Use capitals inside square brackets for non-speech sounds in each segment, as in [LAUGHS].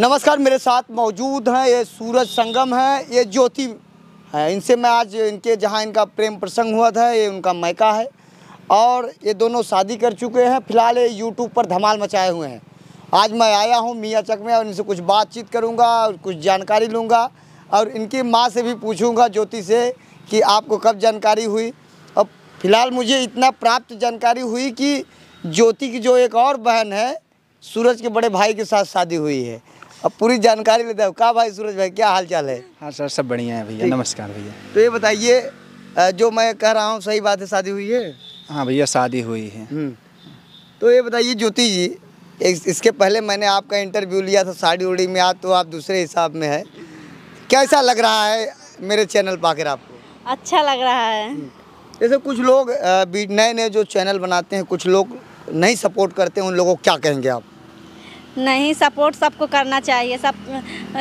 नमस्कार मेरे साथ मौजूद हैं ये सूरज संगम है ये ज्योति है इनसे मैं आज इनके जहाँ इनका प्रेम प्रसंग हुआ था ये उनका मैका है और ये दोनों शादी कर चुके हैं फिलहाल ये यूट्यूब पर धमाल मचाए हुए हैं आज मैं आया हूँ मियाँ चक में और इनसे कुछ बातचीत करूँगा और कुछ जानकारी लूँगा और इनकी माँ से भी पूछूँगा ज्योति से कि आपको कब जानकारी हुई अब फिलहाल मुझे इतना प्राप्त जानकारी हुई कि ज्योति की जो एक और बहन है सूरज के बड़े भाई के साथ शादी हुई है अब पूरी जानकारी लेते हूँ का भाई सूरज भाई क्या हाल चाल है हाँ सर सब बढ़िया है भैया नमस्कार भैया तो ये बताइए जो मैं कह रहा हूँ सही बात है शादी हुई है हाँ भैया शादी हुई है हम्म। तो ये बताइए ज्योति जी इस, इसके पहले मैंने आपका इंटरव्यू लिया था साड़ी उड़ी में आज तो आप दूसरे हिसाब में है कैसा लग रहा है मेरे चैनल पाकर आपको अच्छा लग रहा है हम्म। जैसे कुछ लोग नए नए जो चैनल बनाते हैं कुछ लोग नहीं सपोर्ट करते उन लोगों को क्या कहेंगे आप नहीं सपोर्ट सबको करना चाहिए सब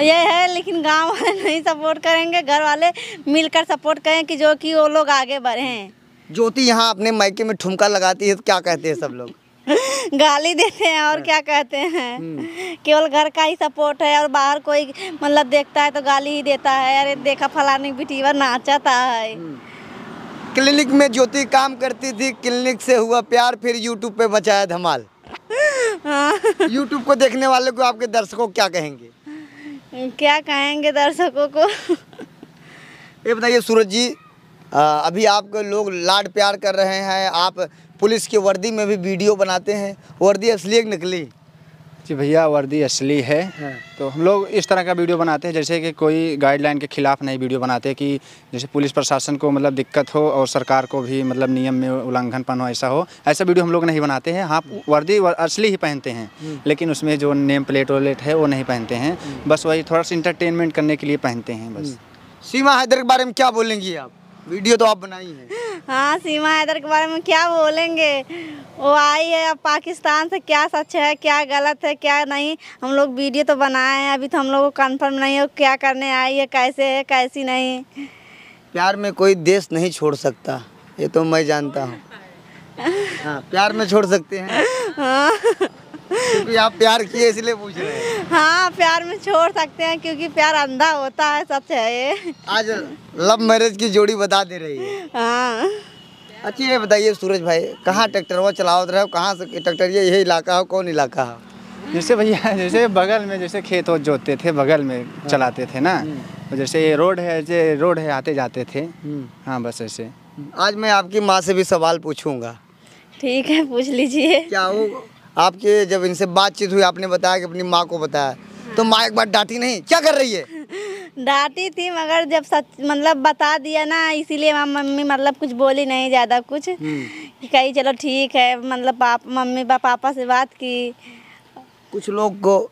ये है लेकिन गांव वाले नहीं सपोर्ट करेंगे घर वाले मिलकर सपोर्ट करें कि जो कि वो लोग आगे बढ़ें ज्योति यहाँ अपने मायके में ठुमका लगाती है तो क्या कहते हैं सब लोग [LAUGHS] गाली देते हैं और हाँ। क्या कहते हैं हम्म। केवल घर का ही सपोर्ट है और बाहर कोई मतलब देखता है तो गाली ही देता है अरे देखा फलाने बिटीवर नाचता है हम्म। क्लिनिक में ज्योति काम करती थी क्लिनिक से हुआ प्यार फिर यूट्यूब पे बचाया धमाल यूट्यूब [LAUGHS] को देखने वाले को आपके दर्शकों क्या कहेंगे क्या कहेंगे दर्शकों को ये बताइए सूरज जी अभी आप लोग लाड प्यार कर रहे हैं आप पुलिस की वर्दी में भी वीडियो बनाते हैं वर्दी असली निकली कि भैया वर्दी असली है हाँ। तो हम लोग इस तरह का वीडियो बनाते हैं जैसे कि कोई गाइडलाइन के खिलाफ नहीं वीडियो बनाते कि जैसे पुलिस प्रशासन को मतलब दिक्कत हो और सरकार को भी मतलब नियम में उल्लंघनपन हो ऐसा हो ऐसा वीडियो हम लोग नहीं बनाते हैं हाँ वर्दी असली ही पहनते हैं हम्म। लेकिन उसमें जो नेम प्लेट वलेट है वो नहीं पहनते हैं हम्म। बस वही थोड़ा सा इंटरटेनमेंट करने के लिए पहनते हैं बस हम्म। सीमा हैदर के बारे में क्या बोलेंगी आप वीडियो तो आप बनाई है हाँ सीमा हैदर के बारे में क्या बोलेंगे वो आई है अब पाकिस्तान से क्या सच है क्या गलत है क्या नहीं हम लोग वीडियो तो बनाए हैं अभी तो हम लोग को कन्फर्म नहीं है क्या करने आई है कैसे है कैसी नहीं प्यार में कोई देश नहीं छोड़ सकता ये तो मैं जानता हूँ [LAUGHS] हाँ प्यार में छोड़ सकते हैं हाँ क्योंकि आप प्यार किए इसलिए पूछ रहे हैं हाँ प्यार में छोड़ सकते हैं क्योंकि प्यार अंधा होता है सच है ये आज लव मैरिज की जोड़ी बता दे रही है हाँ अच्छी ये बताइए सूरज भाई कहाँ ट्रैक्टर ट्रैक्टरवा चलाओ रहे हो कहाँ से ट्रैक्टर ये यही इलाका हो कौन इलाका हो जैसे भैया [LAUGHS] जैसे बगल में जैसे खेत वो जोतते थे बगल में हाँ। चलाते थे ना हम्म। जैसे ये रोड है जैसे रोड है आते जाते थे हम्म। हाँ बस ऐसे आज मैं आपकी माँ से भी सवाल पूछूंगा ठीक है पूछ लीजिए क्या वो आपके जब इनसे बातचीत हुई आपने बताया कि अपनी माँ को बताया तो माँ एक बार डांटी नहीं क्या कर रही है [LAUGHS] डांटी थी मगर जब सच मतलब बता दिया ना इसीलिए मम्मी मतलब कुछ बोली नहीं ज़्यादा कुछ हम्म। कही चलो ठीक है मतलब पाप मम्मी बा, पापा से बात की कुछ लोग को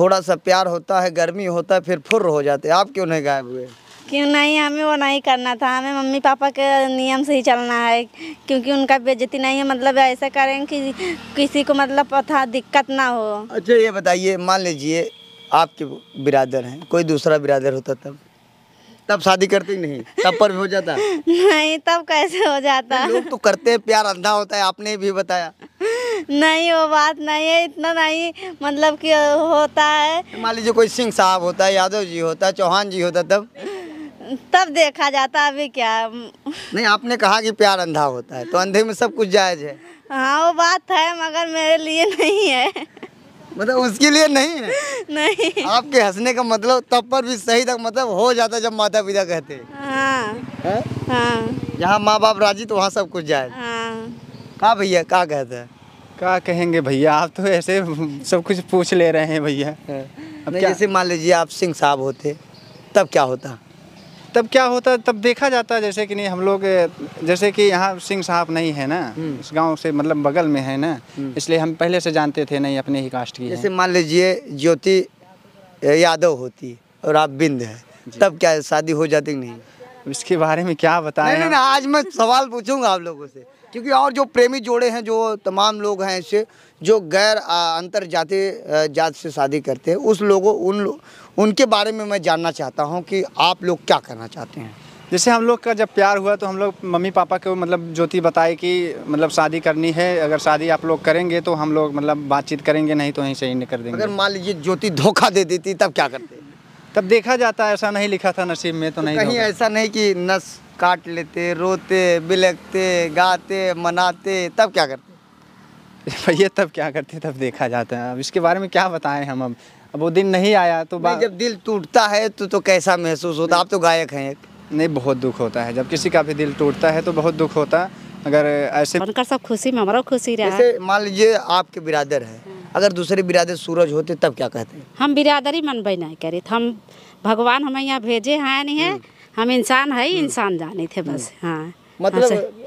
थोड़ा सा प्यार होता है गर्मी होता है फिर फुर्र हो जाते आप क्यों नहीं गायब हुए क्यों नहीं हमें वो नहीं करना था हमें मम्मी पापा के नियम से ही चलना है क्योंकि उनका बेजती नहीं है मतलब ऐसा करें कि किसी को मतलब पता दिक्कत ना हो अच्छा ये बताइए मान लीजिए आपके बिरादर हैं कोई दूसरा बिरादर होता तब तब शादी करते ही नहीं तब पर भी हो जाता नहीं तब कैसे हो जाता लोग तो करते हैं प्यार अंधा होता है आपने भी बताया नहीं वो बात नहीं है इतना नहीं मतलब कि होता है मान लीजिए कोई सिंह साहब होता है यादव जी होता है चौहान जी होता तब तब देखा जाता अभी क्या नहीं आपने कहा कि प्यार अंधा होता है तो अंधे में सब कुछ जायज है हाँ वो बात है मगर मेरे लिए नहीं है मतलब उसके लिए नहीं है नहीं आपके हंसने का मतलब तब पर भी सही तक मतलब हो जाता जब माता पिता कहते हाँ, हाँ। जहाँ माँ बाप राजी तो वहाँ सब कुछ जाए हाँ। कहा भैया कहा कहते हैं क्या कहेंगे भैया आप तो ऐसे सब कुछ पूछ ले रहे हैं भैया अब कैसे मान लीजिए आप सिंह साहब होते तब क्या होता तब क्या होता तब देखा जाता जैसे कि नहीं हम लोग जैसे कि यहाँ सिंह साहब नहीं है ना हम्म। इस गांव से मतलब बगल में है ना हम्म। इसलिए हम पहले से जानते थे नहीं अपने ही कास्ट की जैसे मान लीजिए ज्योति यादव होती और आप बिंद है तब क्या शादी हो जाती नहीं इसके बारे में क्या बताएं नहीं, नहीं, नहीं, आज मैं सवाल पूछूंगा आप लोगों से क्योंकि और जो प्रेमी जोड़े हैं जो तमाम लोग हैं ऐसे जो गैर अंतर जाति जात से शादी करते हैं उस लोगों उन लो, उनके बारे में मैं जानना चाहता हूँ कि आप लोग क्या करना चाहते हैं जैसे हम लोग का जब प्यार हुआ तो हम लोग मम्मी पापा को मतलब ज्योति बताए कि मतलब शादी करनी है अगर शादी आप लोग करेंगे तो हम लोग मतलब बातचीत करेंगे नहीं तो यहीं से ही कर देंगे अगर मान लीजिए ज्योति धोखा दे देती तब क्या करते तब देखा जाता ऐसा नहीं लिखा था नसीब में तो, तो नहीं कहीं ऐसा नहीं कि नस काट लेते रोते बिलकते गाते मनाते तब क्या करते भैया [LAUGHS] तब क्या करते तब देखा जाता है अब इसके बारे में क्या बताएं हम अब अब वो दिन नहीं आया तो नहीं, जब दिल टूटता है तो तो कैसा महसूस होता है आप तो गायक हैं नहीं बहुत दुख होता है जब किसी का भी दिल टूटता है तो बहुत दुख होता है अगर ऐसे उनका सब खुशी में हमारा खुशी रहा जैसे मान लीजिए आपके बिरादर है हाँ। अगर दूसरे बिरादर सूरज होते तब क्या कहते हैं हम बिरादरी मन नहीं करे हम भगवान हमें यहाँ भेजे हैं नहीं है हम्म। हम इंसान है हम्म। इंसान जाने थे बस हम्म। हाँ मतलब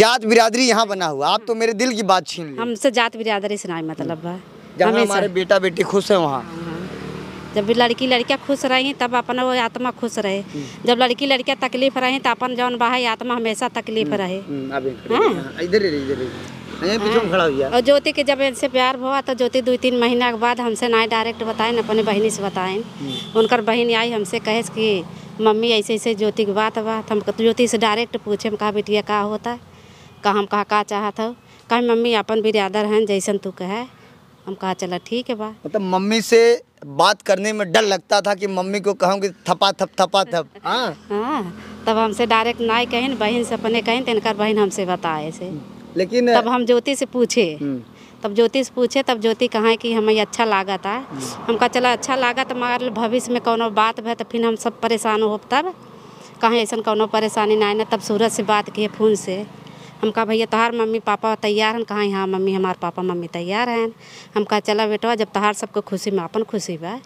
जात बिरादरी यहाँ बना हुआ आप तो हाँ। मेरे दिल की बात छीन हमसे जात बिरादरी से ना मतलब हम्म। हमारे बेटा बेटी खुश है वहाँ हाँ, हाँ। जब लड़की लड़कियाँ खुश रही तब अपन वो आत्मा खुश रहे जब लड़की लड़कियाँ तकलीफ रहे तो अपन जौन बाहर आत्मा हमेशा तकलीफ रहे इधर इधर और ज्योति के जब इनसे प्यार हुआ तो ज्योति दो तीन महीना के बाद हमसे ना डायरेक्ट बताए अपने बहनी से बताए उनकर बहन आई हमसे कहे कि मम्मी ऐसे ऐसे ज्योति की बात बात तो हम ज्योति से डायरेक्ट पूछे हम कहा बेटिया का होता कहा हम कहा का चाहत हो कहा मम्मी अपन बिरादर हैं जैसन तू कहे हम कहा चला ठीक है बात मतलब मम्मी से बात करने में डर लगता था कि मम्मी को कहूँगी थपा थप थपा थप हाँ, हाँ तब हमसे डायरेक्ट ना कहीं बहन से अपने कहीं तो इनका बहन हमसे बताए से लेकिन तब हम ज्योति से पूछे हम्म। तब ज्योति से पूछे तब ज्योति कहाँ कि हमें अच्छा लागत था हम्म। हम कहा चला अच्छा लागत तो मगर भविष्य में कोनो बात है तो फिर हम सब परेशान हो तब कहाँ ऐसा कोनो परेशानी ना आए तब सूरज से बात किए फ़ोन से हम कहा भैया तुहार मम्मी पापा तैयार हैं कहाँ हाँ मम्मी हमारे पापा मम्मी तैयार हैं हम कहा चला बेटवा जब तहार सबको खुशी में अपन खुशी बा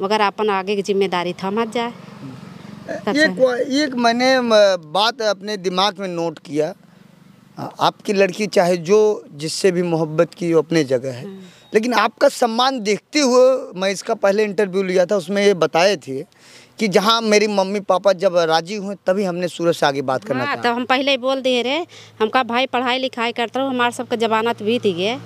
मगर अपन आगे की जिम्मेदारी था मत जाए हम्म। एक एक मैंने बात अपने दिमाग में नोट किया आपकी लड़की चाहे जो जिससे भी मोहब्बत की वो अपने जगह है हम्म। लेकिन आपका सम्मान देखते हुए मैं इसका पहले इंटरव्यू लिया था उसमें ये बताए थे कि जहाँ मेरी मम्मी पापा जब राजी हुए तभी हमने सूरज से आगे बात करना हाँ, तो हम पहले ही बोल दिए रहे हमका भाई पढ़ाई लिखाई करता हूँ हमारे सबका जमानत बीत गया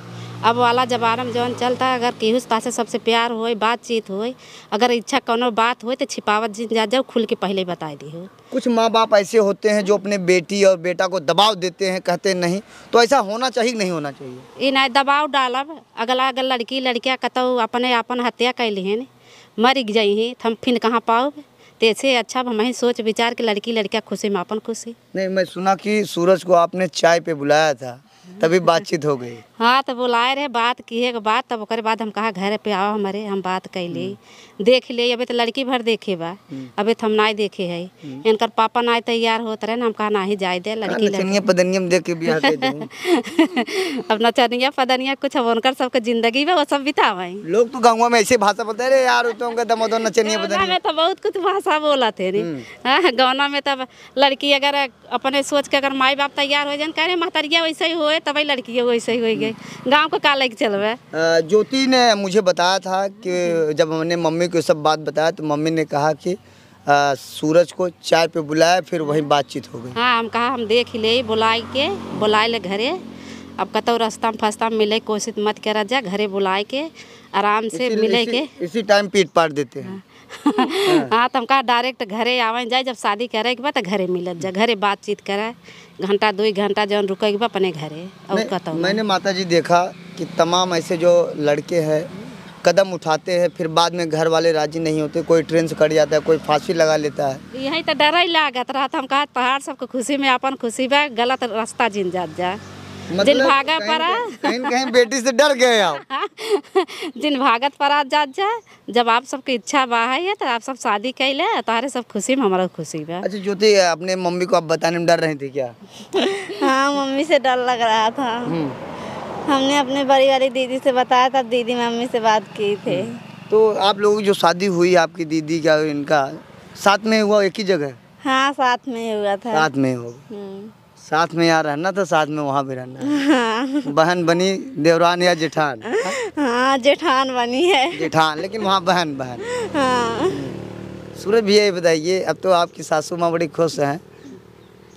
अब वाला जमाना में जौन चलता अगर केहू से सबसे प्यार हो बातचीत हो अगर इच्छा कोनो बात हो तो छिपावत जा जाओ खुल के पहले बता दी हो कुछ माँ बाप ऐसे होते हैं जो अपने बेटी और बेटा को दबाव देते हैं कहते नहीं तो ऐसा होना चाहिए नहीं होना चाहिए ना दबाव डालब अगला अगर लड़की लड़कियाँ कतौ तो अपने अपन हत्या कर ली हैं मर गई हैं हम फिर कहाँ पाओगे तेजे तो अच्छा हमें सोच विचार के लड़की लड़का खुशी मापन खुशी नहीं मैं सुना कि सूरज को आपने चाय पे बुलाया था तभी [LAUGHS] बातचीत हो गई हाँ तो बुलाए रहे बात किए के बाद तब ओकरे बाद हम कहा घर पे आओ हमारे हम बात कैली हम्म। देख ले अभी तो लड़की भर देखे बा हम्म। अभी तो हम ना देखे है हम्म। इनकर पापा ना तैयार होते रहे हम कहा ना ही जाए दे लड़की नचनिया पदनिया में देख अब नचनिया पदनिया कुछ अब उनकर सबके जिंदगी में वो सब बितावे लोग तो गाँव में ऐसे भाषा बता रहे यार तो दमोदर नचनिया पदनिया में तो बहुत कुछ भाषा बोला थे गाना में तब लड़की अगर अपने सोच के अगर माई बाप तैयार हो जाए कह रहे महतरिया वैसे ही हो तब लड़की वैसे ही हो गए जाएंगे गाँव को का लेके चलवे ज्योति ने मुझे बताया था कि जब हमने मम्मी को सब बात बताया तो मम्मी ने कहा कि आ, सूरज को चाय पे बुलाया फिर वहीं बातचीत हो गई हाँ हम कहा हम देख ले बुलाए के बुलाए ले घरे अब कतौ रास्ता में फंसता मिले कोशिश मत करा जा घरे बुलाए के आराम से इसी, मिले इसी, के इसी टाइम पीट पाट देते हैं हाँ। [LAUGHS] हाँ।, हाँ तो हमका डायरेक्ट घरे आवे जाए जब शादी करे के बाद तो घरे मिलत जा घरे बातचीत करे घंटा दो घंटा जौन रुके के बाद अपने घरे और मैंने माता जी देखा कि तमाम ऐसे जो लड़के हैं कदम उठाते हैं फिर बाद में घर वाले राजी नहीं होते कोई ट्रेन से कट जाता है कोई फांसी लगा लेता है यही तो डर ही लागत रहा हम कहा पहाड़ सबको खुशी में अपन खुशी बा गलत रास्ता जिन जात जाए मतलब जिन भागा पड़ा कहीं कहीं बेटी से डर गए आप [LAUGHS] जिन भागत पड़ा जात जा जब आप सबके इच्छा बा है तो आप सब शादी ले तुम्हारे सब खुशी में हमारा खुशी बा अच्छा ज्योति अपने मम्मी को आप बताने में डर रही थी क्या हाँ मम्मी से डर लग रहा था हम्म। हमने अपने बड़ी वाली दीदी से बताया था दीदी मम्मी से बात की थी हम्म। तो आप लोगों की जो शादी हुई आपकी दीदी का इनका साथ में हुआ एक ही जगह हाँ साथ में हुआ था साथ में हुआ साथ में यहाँ रहना तो साथ में वहाँ भी रहना हाँ। बहन बनी देवरान या जेठान हाँ जेठान बनी है जेठान लेकिन वहाँ बहन बहन हाँ। सूरज भैया ये बताइए अब तो आपकी सासू माँ बड़ी खुश हैं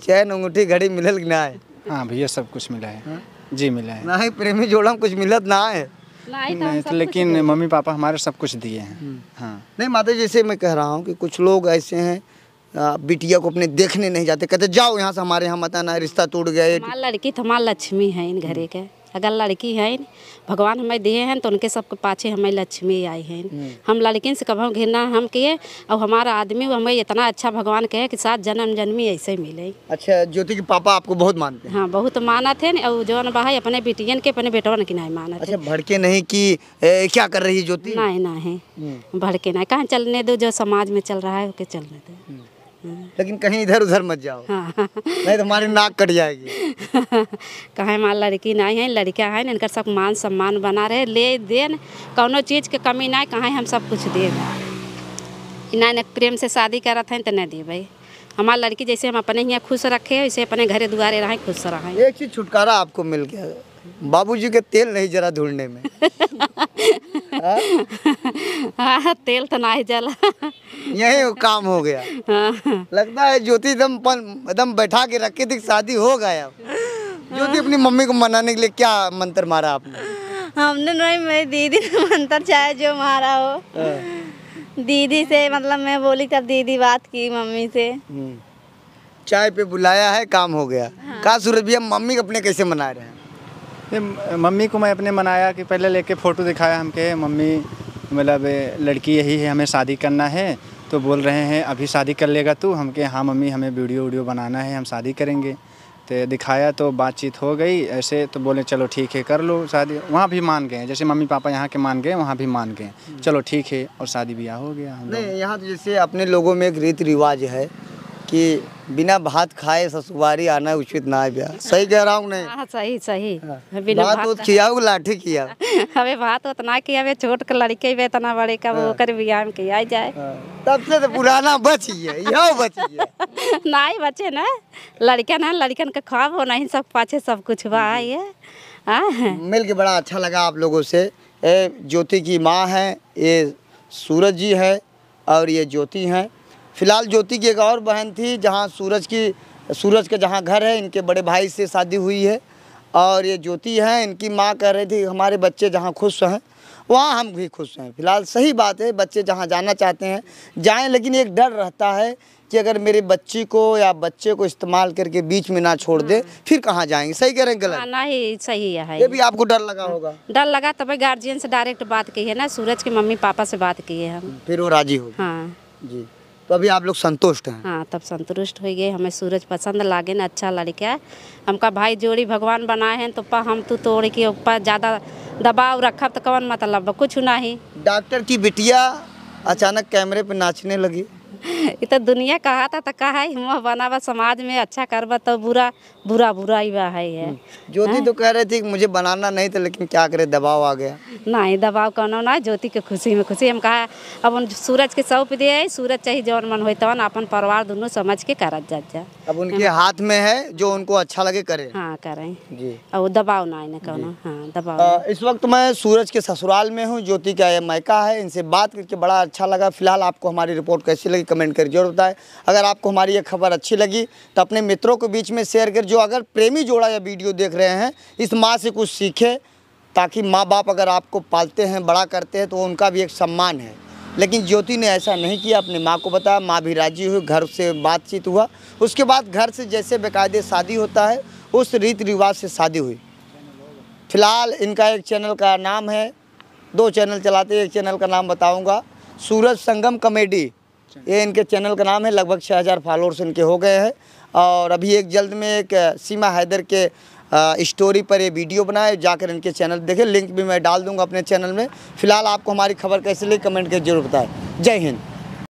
चैन अंगूठी घड़ी मिलल कि ना है हाँ भैया सब कुछ मिला है हाँ। जी मिला है ना ही प्रेमी जोड़ा कुछ मिलत ना है तो नहीं तो लेकिन मम्मी पापा हमारे सब कुछ दिए हैं हम्म। हाँ नहीं माता जैसे मैं कह रहा हूँ कि कुछ लोग ऐसे हैं बिटिया को अपने देखने नहीं जाते कहते जाओ यहाँ से हमारे यहाँ मत आना रिश्ता टूट गए लड़की तो हमारा लक्ष्मी है इन घरे के अगर लड़की है भगवान हमें दिए हैं तो उनके सबके पाछे हमें लक्ष्मी आई है हम्म। हम लड़की से कभी घृणा हम किए और हमारा आदमी हमें इतना अच्छा भगवान कहे कि सात जन्म जन्मी ऐसे मिले अच्छा ज्योति के पापा आपको बहुत मानते हैं हाँ बहुत माना थे और जो भाई अपने बेटियन के अपने बेटवन की नहीं माना अच्छा भड़के नहीं की ए, क्या कर रही ज्योति ना ना है भड़के ना कहाँ चलने दो जो समाज में चल रहा है चलने दो हम्म। लेकिन कहीं इधर उधर मत जाओ हाँ। नहीं तो हमारी नाक कट जाएगी [LAUGHS] कहे माँ लड़की नहीं है लड़का है ना इनका सब मान सम्मान बना रहे ले दे कोनो चीज़ के कमी नहीं कहा हम सब कुछ देगा ना ना प्रेम से शादी करत हैं तो नहीं दे भाई हमारा लड़की जैसे हम अपने यहाँ खुश रखे वैसे अपने घरे दुआरे रहें खुश रहें एक चीज़ छुटकारा आपको मिल गया बाबूजी के तेल नहीं जरा ढूंढने में आ, [LAUGHS] हाँ, हाँ, तेल तो नहीं जला यही काम हो गया हाँ, लगता है ज्योति एकदम एकदम बैठा के रखे थी शादी हो गया ज्योति अपनी मम्मी को मनाने के लिए क्या मंत्र मारा आपने हमने नहीं मेरी दीदी ने मंत्र चाहे जो मारा हो दीदी से मतलब मैं बोली तब दीदी बात की मम्मी से हम्म। चाय पे बुलाया है काम हो गया हाँ। कहा सूरज भैया मम्मी अपने कैसे मना रहे हैं ये मम्मी को मैं अपने मनाया कि पहले लेके फ़ोटो दिखाया हमके मम्मी मतलब लड़की यही है हमें शादी करना है तो बोल रहे हैं अभी शादी कर लेगा तू हम के हाँ मम्मी हमें वीडियो वीडियो बनाना है हम शादी करेंगे तो दिखाया तो बातचीत हो गई ऐसे तो बोले चलो ठीक है कर लो शादी वहाँ भी मान गए जैसे मम्मी पापा यहाँ के मान गए वहाँ भी मान गए चलो ठीक है और शादी ब्याह हो गया नहीं यहाँ तो जैसे अपने लोगों में एक रीति रिवाज है कि बिना भात खाए ससुरारी आना उचित ना है ब्याह सही कह रहा हूँ नहीं हाँ सही सही हाँ। बिना भात भात तो किया वो लाठी किया हमें [LAUGHS] भात तो उतना किया वे छोट के लड़के वे इतना बड़े का वो कर ब्याह में किया जाए हाँ। तब से तो पुराना बच गया यह बच गया [LAUGHS] ना ही बचे ना लड़कन है लड़कन का ख्वाब होना ही सब पाछे सब कुछ हुआ ये हाँ। मिल के बड़ा अच्छा लगा आप लोगों से ज्योति की माँ है ये सूरज जी है और ये ज्योति हैं फिलहाल ज्योति की एक और बहन थी जहाँ सूरज की सूरज के जहाँ घर है इनके बड़े भाई से शादी हुई है और ये ज्योति हैं इनकी माँ कह रही थी हमारे बच्चे जहाँ खुश हैं वहाँ हम भी खुश हैं फिलहाल सही बात है बच्चे जहाँ जाना चाहते हैं जाएं लेकिन एक डर रहता है कि अगर मेरे बच्ची को या बच्चे को इस्तेमाल करके बीच में ना छोड़ दे हाँ। फिर कहाँ जाएंगे सही कह रहे हैं गलत हाँ, ना ही सही है ये भी आपको डर लगा होगा डर लगा तब तो गार्जियन से डायरेक्ट बात की है ना सूरज के मम्मी पापा से बात की है फिर वो राजी हो हाँ जी तो अभी आप लोग संतुष्ट हैं हाँ तब संतुष्ट हो गए हमें सूरज पसंद लागे ना अच्छा लड़का हमका भाई जोड़ी भगवान बनाए हैं तो पा हम तो तोड़ के ऊपर ज़्यादा दबाव रखा तो कौन मतलब कुछ ही डॉक्टर की बिटिया अचानक कैमरे पर नाचने लगी [LAUGHS] ये तो दुनिया कहा था तो कहा है मुँह बनावा समाज में अच्छा करवा तो बुरा बुरा बुरा ही है हम्म। ज्योति हाँ? तो कह रही थी मुझे बनाना नहीं था लेकिन क्या करे दबाव आ गया नहीं दबाव कौनो ना ज्योति के खुशी में खुशी हम कहा अब उन सूरज के सौंप दिए सूरज चाहे जौन मन हो तवन अपन परिवार दोनों समझ के कर जा जा अब उनके हाँ। हाथ में है जो उनको अच्छा लगे करे हाँ करें और दबाव ना ना कौनो हाँ दबाव इस वक्त मैं सूरज के ससुराल में हूँ ज्योति का यह मैका है इनसे बात करके बड़ा अच्छा लगा फिलहाल आपको हमारी रिपोर्ट कैसी लगी कमेंट करके जरूर बताएं अगर आपको हमारी ये खबर अच्छी लगी तो अपने मित्रों के बीच में शेयर कर जो अगर प्रेमी जोड़ा या वीडियो देख रहे हैं इस माँ से कुछ सीखे ताकि माँ बाप अगर आपको पालते हैं बड़ा करते हैं तो उनका भी एक सम्मान है लेकिन ज्योति ने ऐसा नहीं किया अपने माँ को बताया माँ भी राजी हुई घर से बातचीत हुआ उसके बाद घर से जैसे बेकायदे शादी होता है उस रीति रिवाज से शादी हुई फिलहाल इनका एक चैनल का नाम है दो चैनल चलाते हैं एक चैनल का नाम बताऊंगा सूरज संगम कॉमेडी ये इनके चैनल का नाम है लगभग छः हज़ार फॉलोअर्स इनके हो गए हैं और अभी एक जल्द में एक सीमा हैदर के स्टोरी पर ये वीडियो बनाए जाकर इनके चैनल देखें लिंक भी मैं डाल दूंगा अपने चैनल में फिलहाल आपको हमारी खबर कैसे ले कमेंट करके जरूर बताएं जय हिंद